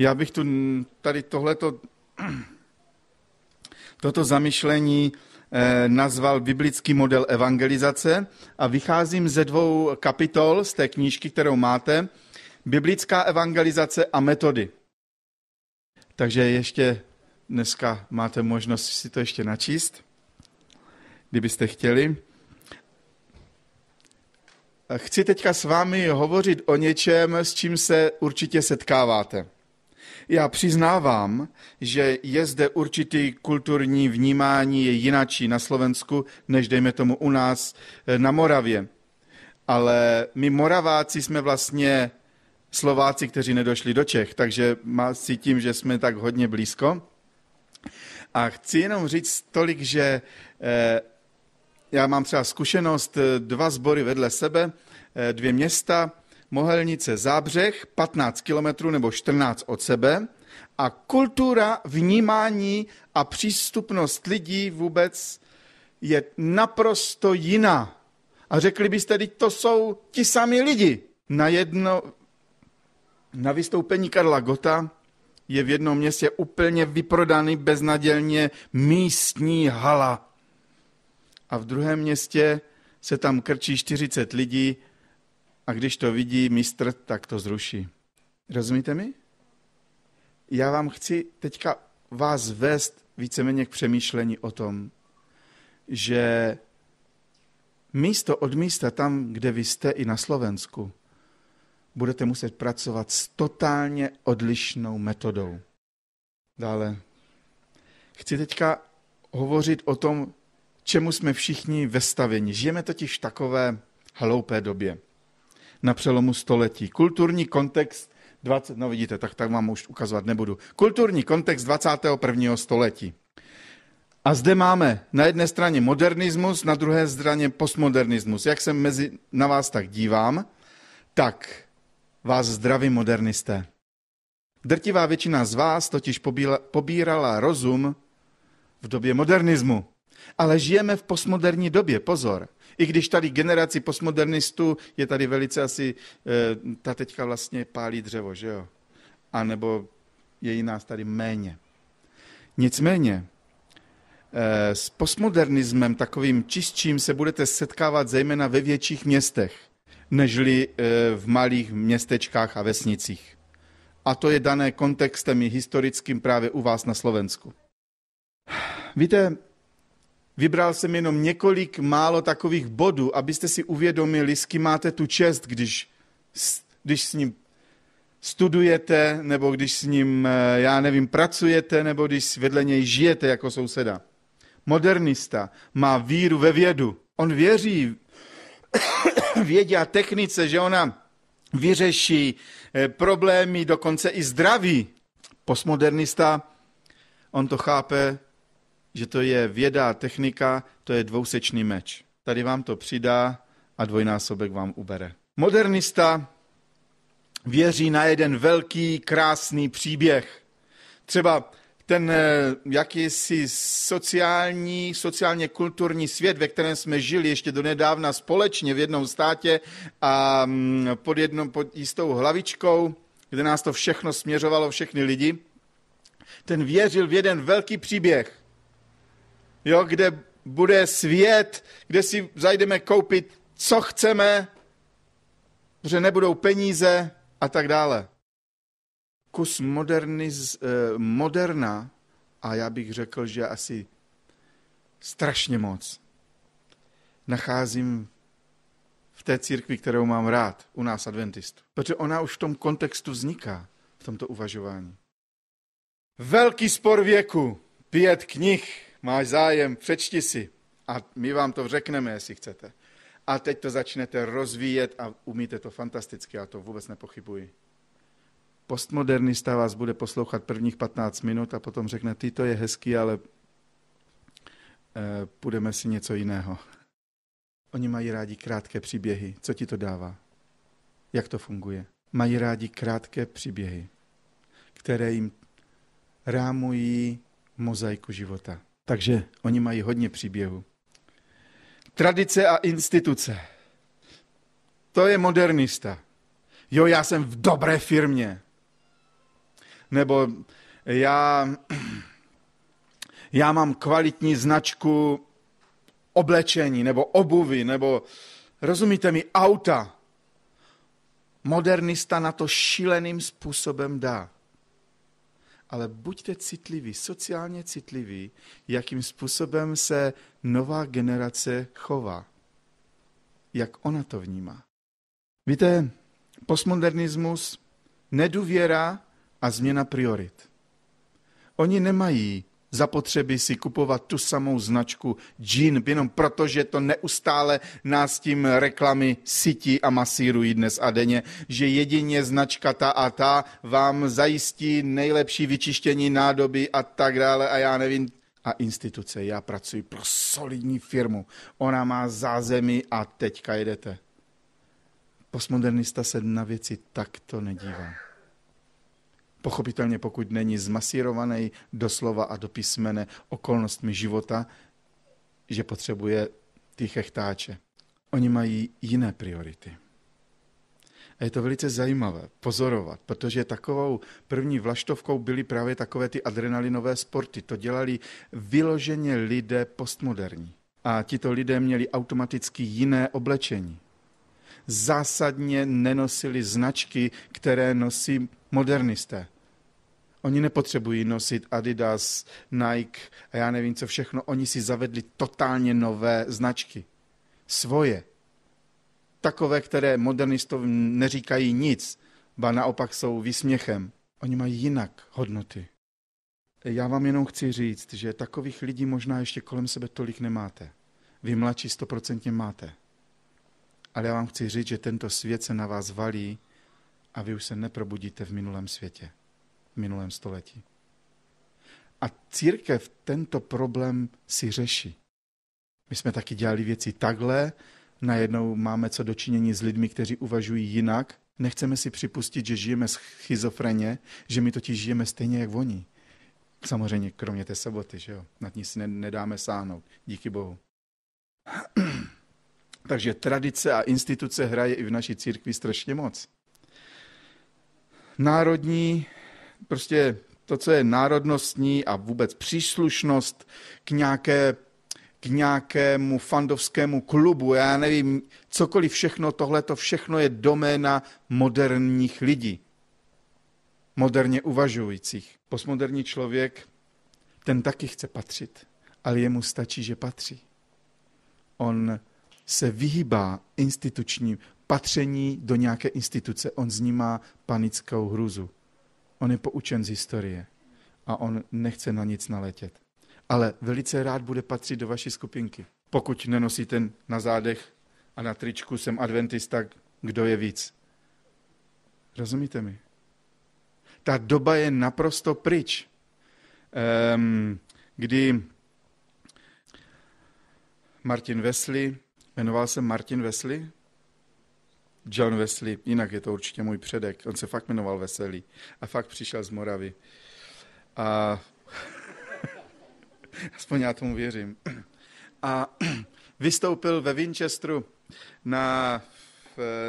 Já bych tu tady tohleto, toto zamyšlení eh, nazval biblický model evangelizace a vycházím ze dvou kapitol z té knížky, kterou máte, Biblická evangelizace a metody. Takže ještě dneska máte možnost si to ještě načíst, kdybyste chtěli. Chci teďka s vámi hovořit o něčem, s čím se určitě setkáváte. Já přiznávám, že je zde určitý kulturní vnímání je jináčí na Slovensku, než dejme tomu u nás eh, na Moravě. Ale my Moraváci jsme vlastně Slováci, kteří nedošli do Čech, takže má, cítím, že jsme tak hodně blízko. A chci jenom říct tolik, že eh, já mám třeba zkušenost eh, dva sbory vedle sebe, dvě města, Mohelnice Zábřeh, 15 kilometrů nebo 14 od sebe. A kultura, vnímání a přístupnost lidí vůbec je naprosto jiná. A řekli byste, teď to jsou ti sami lidi. Na jedno, na vystoupení Karla Gota je v jednom městě úplně vyprodaný beznadělně místní hala. A v druhém městě se tam krčí 40 lidí a když to vidí mistr, tak to zruší. Rozumíte mi? Já vám chci teďka vás vést víceméně k přemýšlení o tom, že místo od místa tam, kde vy jste i na Slovensku, budete muset pracovat s totálně odlišnou metodou. Dále. Chci teďka hovořit o tom, čemu jsme všichni vestaveni. Žijeme totiž v takové hloupé době na přelomu století. Kulturní kontext 20, no vidíte, tak, tak vám už ukazovat nebudu. Kulturní kontext 21. století. A zde máme na jedné straně modernismus, na druhé straně postmodernismus. Jak se mezi, na vás tak dívám, tak vás zdraví modernisté. Drtivá většina z vás totiž pobíla, pobírala rozum v době modernismu. Ale žijeme v postmoderní době, pozor. I když tady generaci postmodernistů je tady velice asi, eh, ta teďka vlastně pálí dřevo, že jo? A nebo je jí nás tady méně. Nicméně, eh, s postmodernismem takovým čistším se budete setkávat zejména ve větších městech, nežli eh, v malých městečkách a vesnicích. A to je dané kontextem i historickým právě u vás na Slovensku. Víte, Vybral jsem jenom několik málo takových bodů, abyste si uvědomili, s kým máte tu čest, když, když s ním studujete, nebo když s ním, eh, já nevím, pracujete, nebo když vedle něj žijete jako souseda. Modernista má víru ve vědu. On věří vědě a technice, že ona vyřeší eh, problémy, dokonce i zdraví. Postmodernista, on to chápe že to je věda a technika, to je dvousečný meč. Tady vám to přidá a dvojnásobek vám ubere. Modernista věří na jeden velký, krásný příběh. Třeba ten eh, jakýsi sociální, sociálně kulturní svět, ve kterém jsme žili ještě do nedávna, společně v jednom státě a mm, pod, jednou, pod jistou hlavičkou, kde nás to všechno směřovalo, všechny lidi, ten věřil v jeden velký příběh jo, kde bude svět, kde si zajdeme koupit, co chceme, že nebudou peníze a tak dále. Kus moderniz, eh, moderna a já bych řekl, že asi strašně moc nacházím v té církvi, kterou mám rád, u nás adventistů. Protože ona už v tom kontextu vzniká, v tomto uvažování. Velký spor věku, pět knih, máš zájem, přečti si a my vám to řekneme, jestli chcete. A teď to začnete rozvíjet a umíte to fantasticky, a to vůbec nepochybuji. Postmodernista vás bude poslouchat prvních 15 minut a potom řekne, ty to je hezký, ale eh, půjdeme si něco jiného. Oni mají rádi krátké příběhy. Co ti to dává? Jak to funguje? Mají rádi krátké příběhy, které jim rámují mozaiku života. Takže oni mají hodně příběhů. Tradice a instituce. To je modernista. Jo, já jsem v dobré firmě. Nebo já, já mám kvalitní značku oblečení, nebo obuvy, nebo, rozumíte mi, auta. Modernista na to šíleným způsobem dá ale buďte citliví, sociálně citliví, jakým způsobem se nová generace chová. Jak ona to vnímá. Víte, postmodernismus, nedůvěra a změna priorit. Oni nemají potřeby si kupovat tu samou značku džin, jenom protože to neustále nás tím reklamy sítí a masírují dnes a denně, že jedině značka ta a ta vám zajistí nejlepší vyčištění nádoby a tak dále a já nevím, a instituce. Já pracuji pro solidní firmu. Ona má zázemí a teďka jedete. Postmodernista se na věci takto nedívá. Pochopitelně pokud není zmasírovaný doslova a do písmene okolnostmi života, že potřebuje ty chechtáče. Oni mají jiné priority. A je to velice zajímavé pozorovat, protože takovou první vlaštovkou byly právě takové ty adrenalinové sporty. To dělali vyloženě lidé postmoderní. A tito lidé měli automaticky jiné oblečení. Zásadně nenosili značky, které nosí modernisté. Oni nepotřebují nosit Adidas, Nike a já nevím co všechno. Oni si zavedli totálně nové značky. Svoje. Takové, které modernistům neříkají nic, ba naopak jsou výsměchem. Oni mají jinak hodnoty. Já vám jenom chci říct, že takových lidí možná ještě kolem sebe tolik nemáte. Vy mladší stoprocentně máte. Ale já vám chci říct, že tento svět se na vás valí a vy už se neprobudíte v minulém světě, v minulém století. A církev tento problém si řeší. My jsme taky dělali věci takhle, najednou máme co dočinění s lidmi, kteří uvažují jinak. Nechceme si připustit, že žijeme schizofreně, že my totiž žijeme stejně jak oni. Samozřejmě, kromě té soboty, že jo? Nad ní si ne- nedáme sáhnout, díky bohu. Takže tradice a instituce hraje i v naší církvi strašně moc národní, prostě to, co je národnostní a vůbec příslušnost k, nějaké, k nějakému fandovskému klubu, já nevím, cokoliv všechno, tohle to všechno je doména moderních lidí, moderně uvažujících. Postmoderní člověk, ten taky chce patřit, ale jemu stačí, že patří. On se vyhýbá institučním, patření do nějaké instituce. On z ní má panickou hruzu. On je poučen z historie a on nechce na nic naletět. Ale velice rád bude patřit do vaší skupinky. Pokud ten na zádech a na tričku jsem adventista, kdo je víc? Rozumíte mi? Ta doba je naprosto pryč, um, kdy Martin Wesley, jmenoval se Martin Wesley, John Wesley, jinak je to určitě můj předek, on se fakt jmenoval Veselý a fakt přišel z Moravy. A aspoň já tomu věřím. A vystoupil ve Winchesteru na,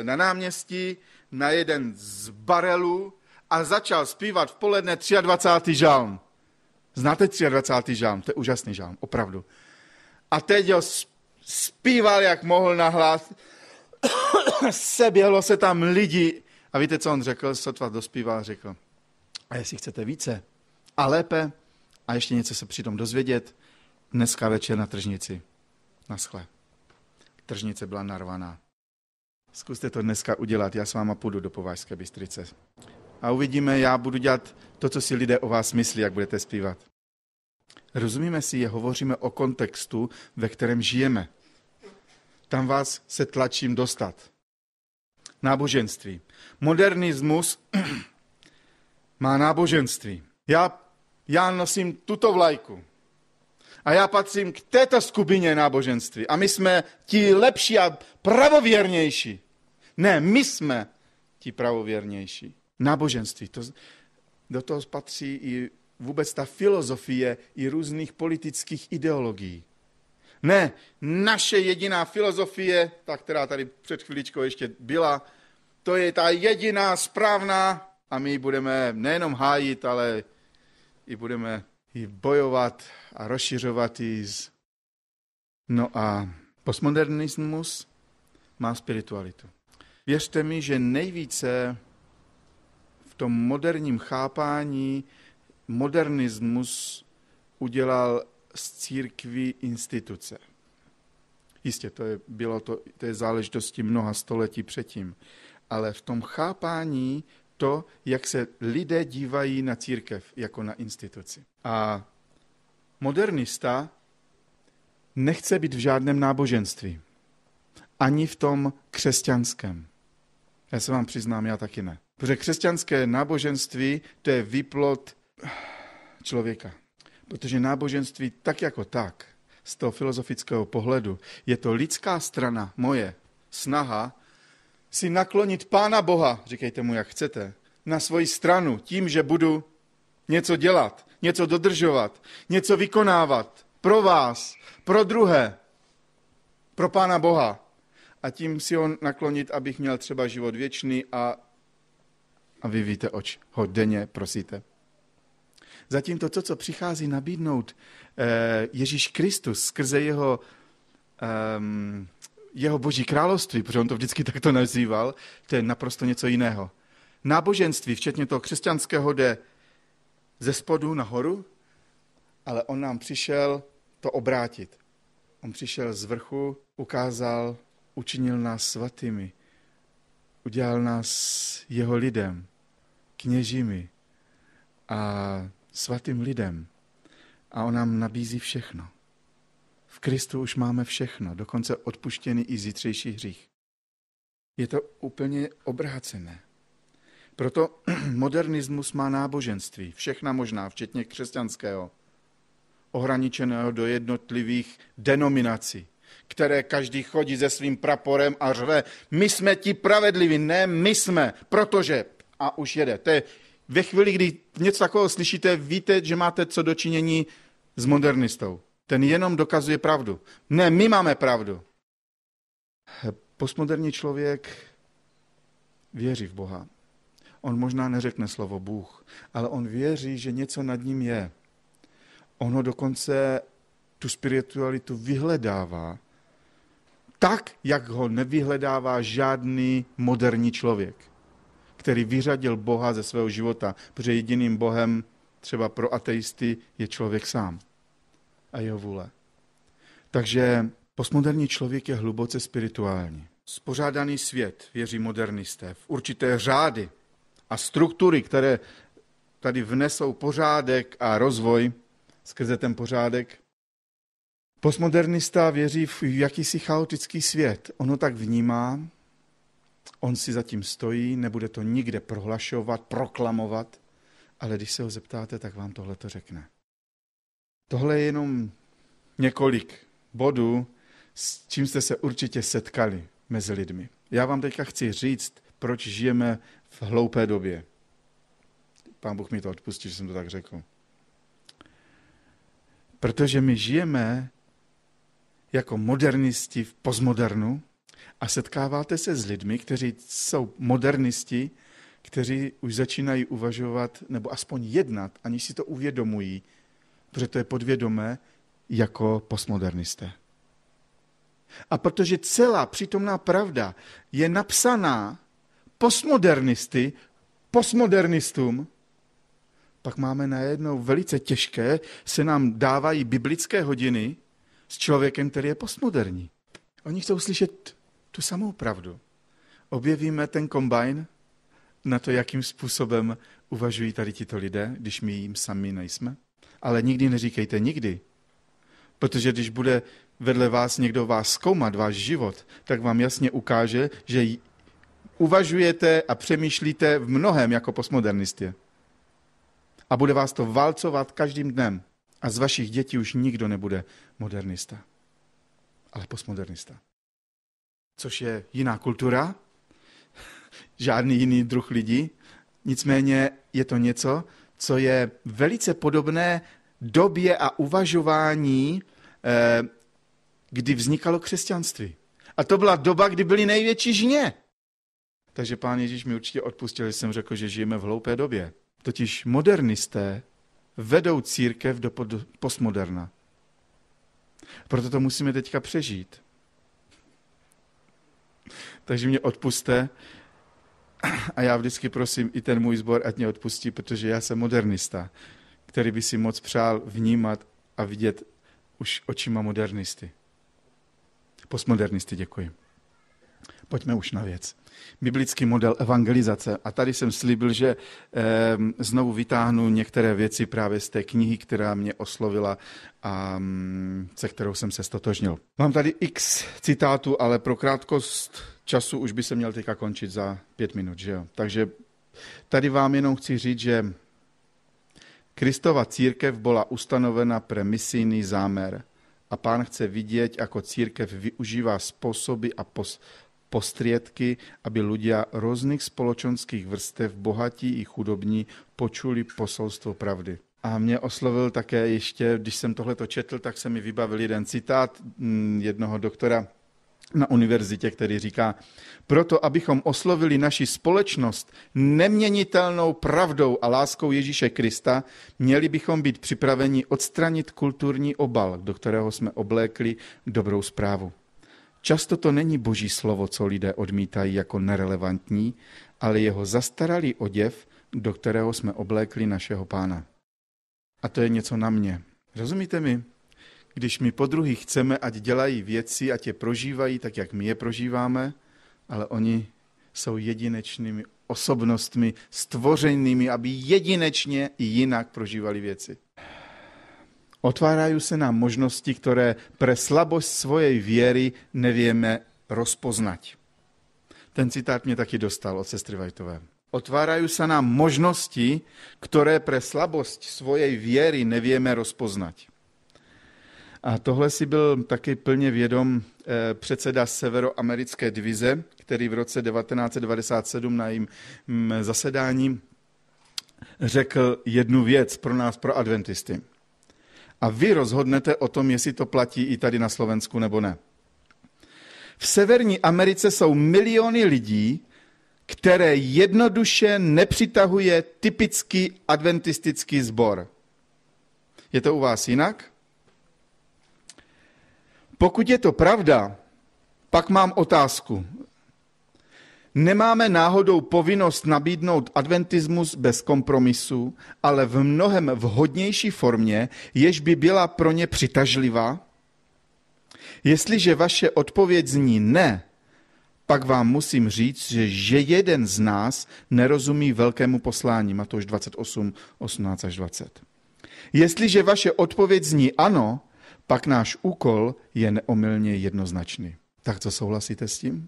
na náměstí na jeden z barelů a začal zpívat v poledne 23. žalm. Znáte 23. žalm? To je úžasný žalm, opravdu. A teď ho zpíval, jak mohl nahlásit. seběhlo se tam lidi. A víte, co on řekl? Sotva dospívá, řekl, a jestli chcete více a lépe a ještě něco se přitom dozvědět, dneska večer na tržnici. Naschle. Tržnice byla narvaná. Zkuste to dneska udělat, já s váma půjdu do Povážské Bystrice. A uvidíme, já budu dělat to, co si lidé o vás myslí, jak budete zpívat. Rozumíme si je, hovoříme o kontextu, ve kterém žijeme tam vás se tlačím dostat. Náboženství. Modernismus má náboženství. Já, já nosím tuto vlajku. A já patřím k této skupině náboženství. A my jsme ti lepší a pravověrnější. Ne, my jsme ti pravověrnější. Náboženství. To, do toho patří i vůbec ta filozofie i různých politických ideologií. Ne, naše jediná filozofie, ta, která tady před chvíličkou ještě byla, to je ta jediná správná a my ji budeme nejenom hájit, ale i budeme ji bojovat a rozšiřovat ji. Z... No a postmodernismus má spiritualitu. Věřte mi, že nejvíce v tom moderním chápání modernismus udělal z církví instituce. Jistě, to je, bylo to, to je záležitosti mnoha století předtím. Ale v tom chápání to, jak se lidé dívají na církev jako na instituci. A modernista nechce být v žádném náboženství. Ani v tom křesťanském. Já se vám přiznám, já taky ne. Protože křesťanské náboženství to je výplod člověka. Protože náboženství tak jako tak, z toho filozofického pohledu, je to lidská strana moje, snaha si naklonit Pána Boha, říkejte mu, jak chcete, na svoji stranu tím, že budu něco dělat, něco dodržovat, něco vykonávat pro vás, pro druhé, pro Pána Boha. A tím si ho naklonit, abych měl třeba život věčný a, a vy víte, oč ho denně prosíte. Zatím to, co přichází nabídnout eh, Ježíš Kristus skrze jeho, ehm, jeho boží království, protože on to vždycky takto nazýval, to je naprosto něco jiného. Náboženství, včetně toho křesťanského, jde ze spodu nahoru, ale on nám přišel to obrátit. On přišel z vrchu, ukázal, učinil nás svatými, udělal nás jeho lidem, kněžími a svatým lidem a on nám nabízí všechno. V Kristu už máme všechno, dokonce odpuštěný i zítřejší hřích. Je to úplně obrácené. Proto modernismus má náboženství, všechna možná, včetně křesťanského, ohraničeného do jednotlivých denominací, které každý chodí se svým praporem a řve, my jsme ti pravedliví, ne my jsme, protože a už jede. To je ve chvíli, kdy něco takového slyšíte, víte, že máte co dočinění s modernistou. Ten jenom dokazuje pravdu. Ne, my máme pravdu. Postmoderní člověk věří v Boha. On možná neřekne slovo Bůh, ale on věří, že něco nad ním je. Ono dokonce tu spiritualitu vyhledává tak, jak ho nevyhledává žádný moderní člověk který vyřadil Boha ze svého života, protože jediným Bohem třeba pro ateisty je člověk sám a jeho vůle. Takže postmoderní člověk je hluboce spirituální. Spořádaný svět, věří modernisté, v určité řády a struktury, které tady vnesou pořádek a rozvoj skrze ten pořádek. Postmodernista věří v jakýsi chaotický svět. Ono tak vnímá, On si zatím stojí, nebude to nikde prohlašovat, proklamovat, ale když se ho zeptáte, tak vám tohle to řekne. Tohle je jenom několik bodů, s čím jste se určitě setkali mezi lidmi. Já vám teďka chci říct, proč žijeme v hloupé době. Pán Bůh mi to odpustí, že jsem to tak řekl. Protože my žijeme jako modernisti v postmodernu, a setkáváte se s lidmi, kteří jsou modernisti, kteří už začínají uvažovat nebo aspoň jednat, aniž si to uvědomují, protože to je podvědomé, jako postmodernisté. A protože celá přítomná pravda je napsaná postmodernisty, postmodernistům, pak máme najednou velice těžké, se nám dávají biblické hodiny s člověkem, který je postmoderní. Oni chcou slyšet tu samou pravdu. Objevíme ten kombajn na to, jakým způsobem uvažují tady tito lidé, když my jim sami nejsme. Ale nikdy neříkejte nikdy, protože když bude vedle vás někdo vás zkoumat, váš život, tak vám jasně ukáže, že uvažujete a přemýšlíte v mnohem jako postmodernistě. A bude vás to valcovat každým dnem. A z vašich dětí už nikdo nebude modernista, ale postmodernista což je jiná kultura, žádný jiný druh lidí. Nicméně je to něco, co je velice podobné době a uvažování, eh, kdy vznikalo křesťanství. A to byla doba, kdy byly největší žně. Takže pán Ježíš mi určitě odpustil, že jsem řekl, že žijeme v hloupé době. Totiž modernisté vedou církev do postmoderna. Proto to musíme teďka přežít. Takže mě odpuste. A já vždycky prosím i ten můj sbor, ať mě odpustí, protože já jsem modernista, který by si moc přál vnímat a vidět už očima modernisty. Postmodernisty, děkuji. Pojďme už na věc biblický model evangelizace. A tady jsem slíbil, že ehm, znovu vytáhnu některé věci právě z té knihy, která mě oslovila a mm, se kterou jsem se stotožnil. Mám tady x citátů, ale pro krátkost času už by se měl teďka končit za pět minut, že jo? Takže tady vám jenom chci říct, že Kristova církev byla ustanovena pre misijný zámer a pán chce vidět, jako církev využívá způsoby a pos- postriedky, aby ľudia rôznych spoločenských vrstev, bohatí i chudobní, počuli posolstvo pravdy. A mě oslovil také ještě, když jsem tohle četl, tak se mi vybavil jeden citát mm, jednoho doktora na univerzitě, který říká, proto abychom oslovili naši společnost neměnitelnou pravdou a láskou Ježíše Krista, měli bychom být připraveni odstranit kulturní obal, do kterého jsme oblékli dobrou zprávu. Často to není boží slovo, co lidé odmítají jako nerelevantní, ale jeho zastaralý oděv, do kterého jsme oblékli našeho pána. A to je něco na mě. Rozumíte mi? Když my po druhý chceme, ať dělají věci, ať je prožívají tak, jak my je prožíváme, ale oni jsou jedinečnými osobnostmi, stvořenými, aby jedinečně i jinak prožívali věci. Otvárajú se nám možnosti, které pre slabost svojej věry nevieme rozpoznať. Ten citát mě taky dostal od sestry Vajtové. Otvárajú se nám možnosti, které pre slabosť svojej viery nevieme rozpoznať. A tohle si byl taky plně vědom eh, předseda severoamerické divize, který v roce 1997 na jím mm, zasedání řekl jednu věc pro nás, pro adventisty a vy rozhodnete o tom, jestli to platí i tady na Slovensku nebo ne. V Severní Americe jsou miliony lidí, které jednoduše nepřitahuje typický adventistický sbor. Je to u vás jinak? Pokud je to pravda, pak mám otázku. Nemáme náhodou povinnost nabídnout adventismus bez kompromisu, ale v mnohem vhodnější formě, jež by byla pro ně přitažlivá? Jestliže vaše odpověď zní ne, pak vám musím říct, že, že jeden z nás nerozumí velkému poslání. Matouš 28, 18 až 20. Jestliže vaše odpověď zní ano, pak náš úkol je neomylně jednoznačný. Tak co souhlasíte s tím?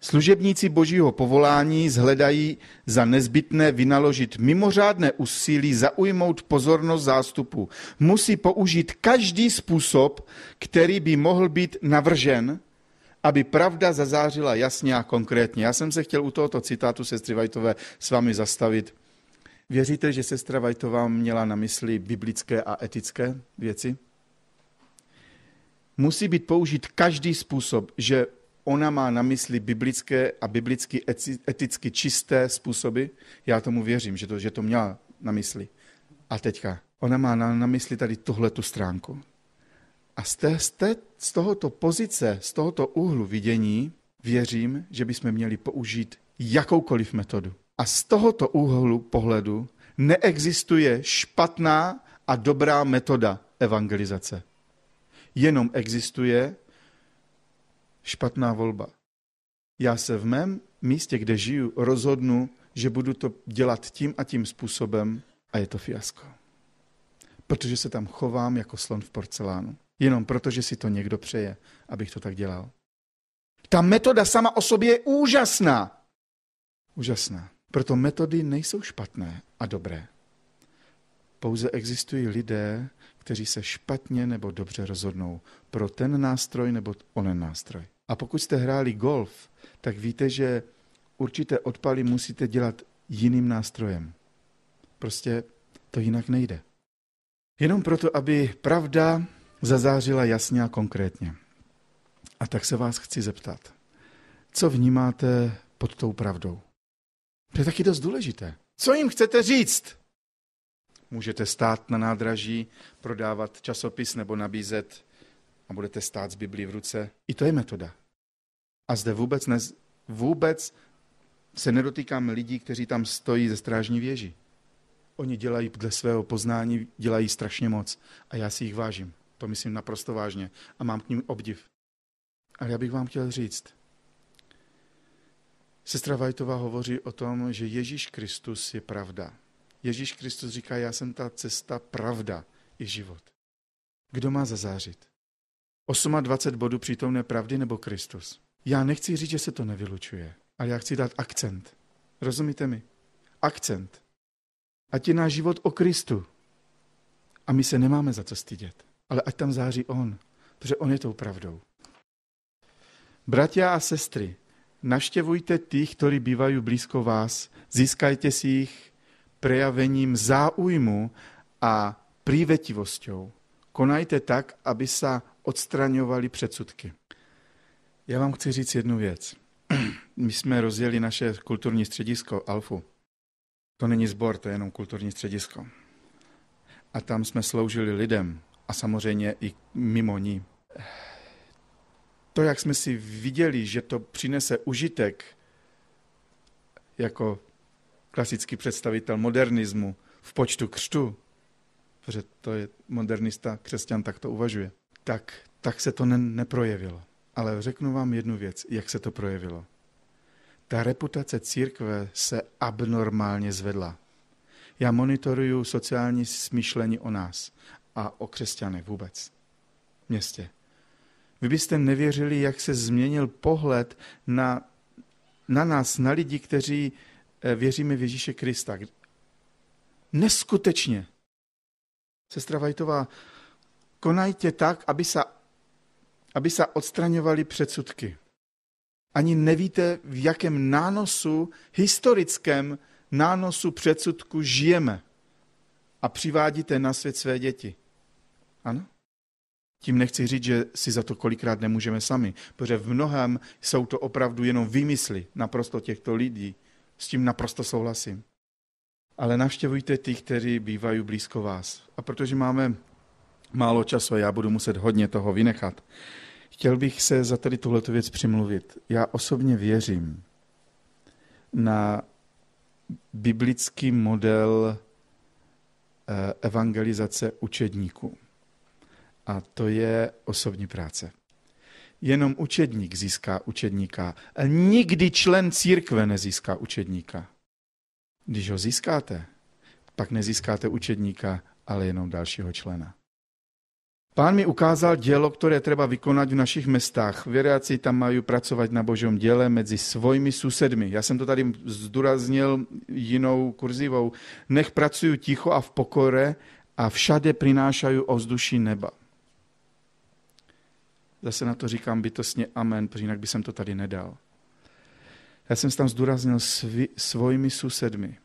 Služebníci božího povolání zhledají za nezbytné vynaložit mimořádné úsilí zaujmout pozornost zástupu. Musí použít každý způsob, který by mohl být navržen, aby pravda zazářila jasně a konkrétně. Já jsem se chtěl u tohoto citátu sestry Vajtové s vámi zastavit. Věříte, že sestra Vajtová měla na mysli biblické a etické věci? Musí být použit každý způsob, že ona má na mysli biblické a biblicky eticky čisté způsoby. Já tomu věřím, že to, že to měla na mysli. A teďka, ona má na, na mysli tady tuhle tu stránku. A z, té, z, té, z tohoto pozice, z tohoto úhlu vidění, věřím, že bychom měli použít jakoukoliv metodu. A z tohoto úhlu pohledu neexistuje špatná a dobrá metoda evangelizace. Jenom existuje špatná volba. Já se v mém místě, kde žiju, rozhodnu, že budu to dělat tím a tím způsobem a je to fiasko. Protože se tam chovám jako slon v porcelánu. Jenom protože si to někdo přeje, abych to tak dělal. Ta metoda sama o sobě je úžasná. Úžasná. Proto metody nejsou špatné a dobré. Pouze existují lidé, kteří se špatně nebo dobře rozhodnou pro ten nástroj nebo onen nástroj. A pokud jste hráli golf, tak víte, že určité odpaly musíte dělat jiným nástrojem. Prostě to jinak nejde. Jenom proto, aby pravda zazářila jasně a konkrétně. A tak se vás chci zeptat, co vnímáte pod tou pravdou? To je taky dost důležité. Co jim chcete říct? Můžete stát na nádraží, prodávat časopis nebo nabízet a budete stát s Biblí v ruce. I to je metoda. A zde vůbec, ne, vůbec se nedotýkáme lidí, kteří tam stojí ze strážní věži. Oni dělají dle svého poznání, dělají strašně moc a já si jich vážím. To myslím naprosto vážně a mám k ním obdiv. Ale já bych vám chtěl říct, sestra Vajtová hovoří o tom, že Ježíš Kristus je pravda. Ježíš Kristus říká, já jsem ta cesta, pravda i život. Kdo má zazářit? 28 bodů přítomné pravdy nebo Kristus? Já nechci říct, že se to nevylučuje, ale já chci dát akcent. Rozumíte mi? Akcent. Ať je náš život o Kristu. A my se nemáme za co stydět. Ale ať tam září On, protože On je tou pravdou. Bratia a sestry, naštěvujte tých, kteří bývají blízko vás, získajte si jich prejavením záujmu a prívetivosťou. Konajte tak, aby se odstraňovali předsudky. Já vám chci říct jednu věc. My jsme rozjeli naše kulturní středisko Alfu. To není sbor, to je jenom kulturní středisko. A tam jsme sloužili lidem a samozřejmě i mimo ní. To, jak jsme si viděli, že to přinese užitek jako klasický představitel modernismu v počtu křtu, protože to je modernista, křesťan tak to uvažuje, tak, tak se to ne, neprojevilo. Ale řeknu vám jednu věc, jak se to projevilo. Ta reputace církve se abnormálně zvedla. Já monitoruju sociální smýšlení o nás a o křesťanech vůbec. Městě. Vy byste nevěřili, jak se změnil pohled na, na nás, na lidi, kteří eh, věříme v Ježíše Krista. Neskutečně. Sestra Vajtová, konajte tak, aby se aby se odstraňovaly předsudky. Ani nevíte, v jakém nánosu, historickém nánosu předsudku žijeme a přivádíte na svět své děti. Ano? Tím nechci říct, že si za to kolikrát nemůžeme sami, protože v mnohem jsou to opravdu jenom vymysly naprosto těchto lidí. S tím naprosto souhlasím. Ale navštěvujte ty, kteří bývají blízko vás. A protože máme málo času, já budu muset hodně toho vynechat. Chtěl bych se za tady tuhleto věc přimluvit. Já osobně věřím na biblický model eh, evangelizace učedníků. A to je osobní práce. Jenom učedník získá učedníka. nikdy člen církve nezíská učedníka. Když ho získáte, pak nezískáte učedníka, ale jenom dalšího člena. Pán mi ukázal dělo, které treba vykonat v našich mestách. Veriaci tam mají pracovat na Božom děle mezi svojimi susedmi. Já jsem to tady zdůraznil jinou kurzivou. Nech pracují ticho a v pokore a všade prinášají ovzduší neba. Zase na to říkám bytostně amen, protože jinak by jsem to tady nedal. Já jsem tam zdůraznil svý, svojimi susedmi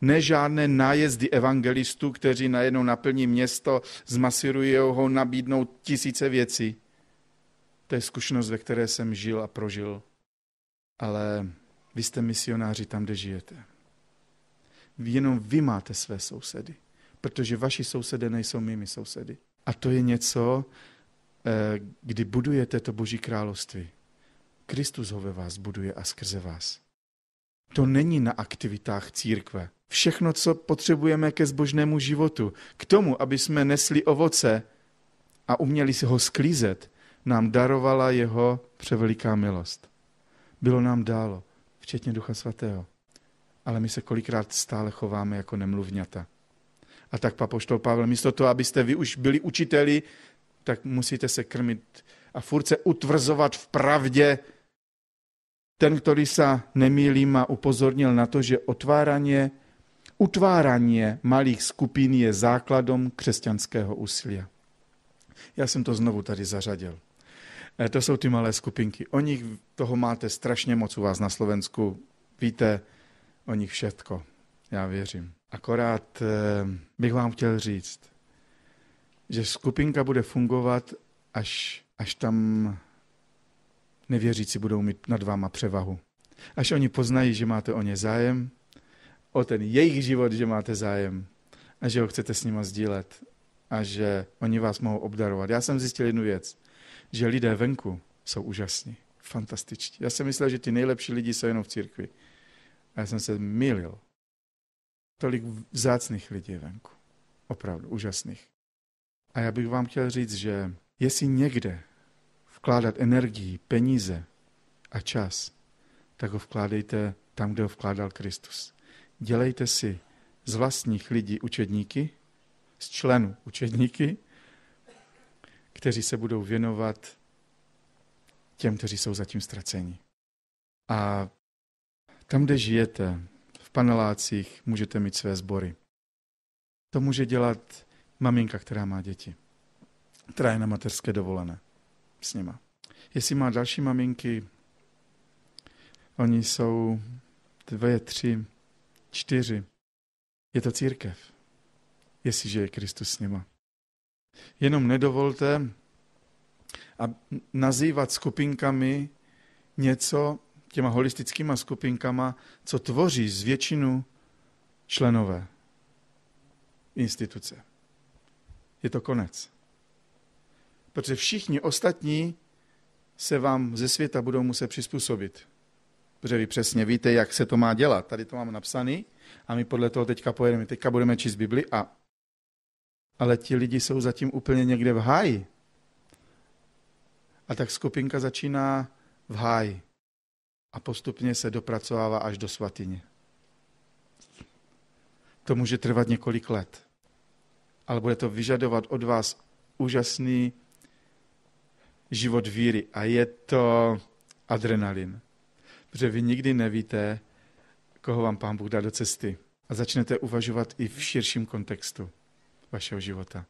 ne žádné nájezdy evangelistů, kteří najednou naplní město, zmasirují ho, nabídnou tisíce věcí. To je zkušenost, ve které jsem žil a prožil. Ale vy jste misionáři tam, kde žijete. Jenom vy máte své sousedy, protože vaši sousedy nejsou mými sousedy. A to je něco, eh, kdy budujete to boží království. Kristus ho ve vás buduje a skrze vás. To není na aktivitách církve všechno, co potřebujeme ke zbožnému životu, k tomu, aby jsme nesli ovoce a uměli si ho sklízet, nám darovala jeho převeliká milost. Bylo nám dálo, včetně Ducha Svatého. Ale my se kolikrát stále chováme jako nemluvňata. A tak papoštol Pavel, místo toho, abyste vy už byli učiteli, tak musíte se krmit a furt se utvrzovat v pravdě. Ten, který se nemýlí, má upozornil na to, že otváraně utváraní malých skupin je základom křesťanského úsilí. Já jsem to znovu tady zařadil. Eh, to jsou ty malé skupinky. O nich toho máte strašně moc u vás na Slovensku. Víte o nich všetko. Já věřím. Akorát eh, bych vám chtěl říct, že skupinka bude fungovat, až, až tam nevěřící budou mít nad váma převahu. Až oni poznají, že máte o ně zájem, o ten jejich život, že máte zájem a že ho chcete s nima sdílet a že oni vás mohou obdarovat. Já jsem zjistil jednu věc, že lidé venku jsou úžasní, fantastičtí. Já jsem myslel, že ty nejlepší lidi jsou jenom v církvi. A já jsem se milil. Tolik vzácných lidí venku. Opravdu, úžasných. A já bych vám chtěl říct, že jestli někde vkládat energii, peníze a čas, tak ho vkládejte tam, kde ho vkládal Kristus dělejte si z vlastních lidí učedníky, z členů učedníky, kteří se budou věnovat těm, kteří jsou zatím ztraceni. A tam, kde žijete, v panelácích, můžete mít své sbory. To může dělat maminka, která má děti, která je na mateřské dovolené s nima. Jestli má další maminky, oni jsou dvě, tři, Čtyři. Je to církev, jestliže je Kristus s nima. Jenom nedovolte a nazývat skupinkami něco, těma holistickýma skupinkama, co tvoří z většinu členové instituce. Je to konec. Protože všichni ostatní se vám ze světa budou muset přizpůsobit protože vy přesně víte, jak se to má dělat. Tady to mám napsaný a my podle toho teďka pojedeme. Teďka budeme číst Bibli a... Ale ti lidi jsou zatím úplně někde v háji. A tak skupinka začíná v háji a postupně se dopracovává až do svatyně. To může trvat několik let, ale bude to vyžadovat od vás úžasný život víry a je to adrenalin protože vy nikdy nevíte, koho vám Pán Bůh dá do cesty. A začnete uvažovat i v širším kontextu vašeho života.